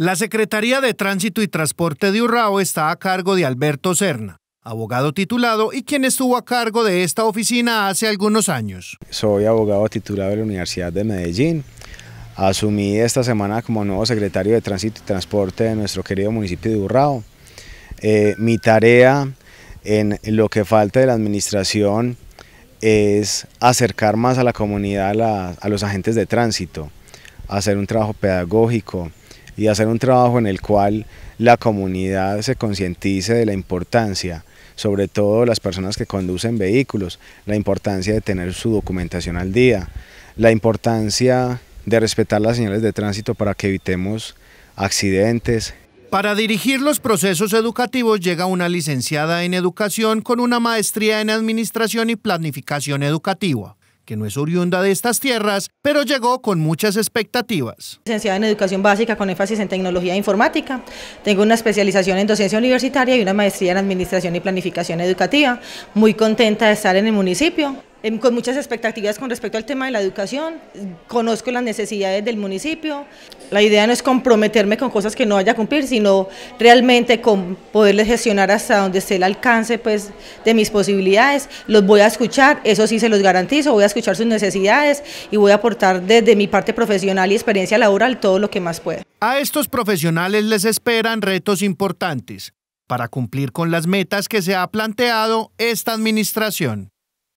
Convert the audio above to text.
La Secretaría de Tránsito y Transporte de Urrao está a cargo de Alberto Cerna, abogado titulado y quien estuvo a cargo de esta oficina hace algunos años. Soy abogado titulado de la Universidad de Medellín. Asumí esta semana como nuevo secretario de Tránsito y Transporte de nuestro querido municipio de Urrao. Eh, mi tarea en lo que falta de la administración es acercar más a la comunidad, a los agentes de tránsito, hacer un trabajo pedagógico, y hacer un trabajo en el cual la comunidad se concientice de la importancia, sobre todo las personas que conducen vehículos, la importancia de tener su documentación al día, la importancia de respetar las señales de tránsito para que evitemos accidentes. Para dirigir los procesos educativos llega una licenciada en educación con una maestría en administración y planificación educativa que no es oriunda de estas tierras, pero llegó con muchas expectativas. Licenciada en Educación Básica con énfasis en Tecnología e Informática. Tengo una especialización en Docencia Universitaria y una maestría en Administración y Planificación Educativa. Muy contenta de estar en el municipio em, con muchas expectativas con respecto al tema de la educación, conozco las necesidades del municipio, la idea no es comprometerme con cosas que no vaya a cumplir, sino realmente con poderles gestionar hasta donde esté el alcance pues, de mis posibilidades. Los voy a escuchar, eso sí se los garantizo, voy a escuchar sus necesidades y voy a aportar desde mi parte profesional y experiencia laboral todo lo que más pueda. A estos profesionales les esperan retos importantes para cumplir con las metas que se ha planteado esta administración.